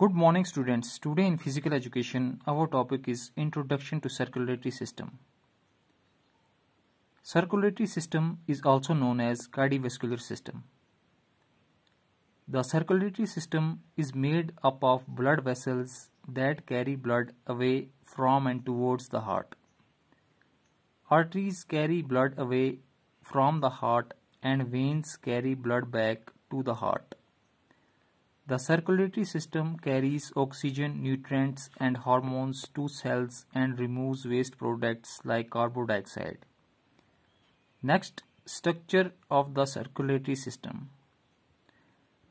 Good morning students. Today in physical education our topic is introduction to circulatory system. Circulatory system is also known as cardiovascular system. The circulatory system is made up of blood vessels that carry blood away from and towards the heart. Arteries carry blood away from the heart and veins carry blood back to the heart. The circulatory system carries oxygen, nutrients and hormones to cells and removes waste products like carbon dioxide. Next, structure of the circulatory system.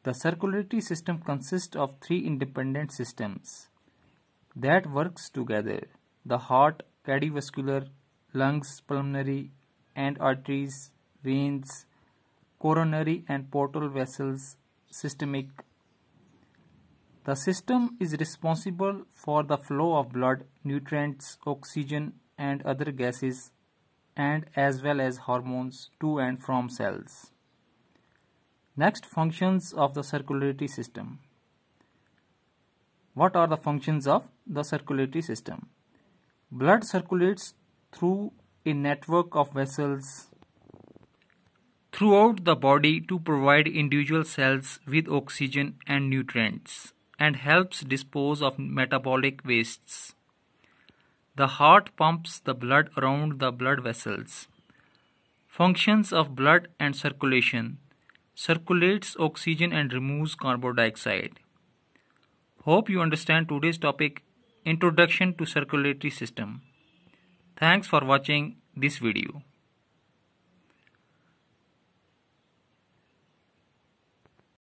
The circulatory system consists of three independent systems that works together. The heart, cardiovascular, lungs, pulmonary and arteries, veins, coronary and portal vessels, systemic the system is responsible for the flow of blood, nutrients, oxygen and other gases and as well as hormones to and from cells. Next functions of the circulatory system. What are the functions of the circulatory system? Blood circulates through a network of vessels throughout the body to provide individual cells with oxygen and nutrients and helps dispose of metabolic wastes. The heart pumps the blood around the blood vessels. Functions of blood and circulation circulates oxygen and removes carbon dioxide. Hope you understand today's topic Introduction to Circulatory System. Thanks for watching this video.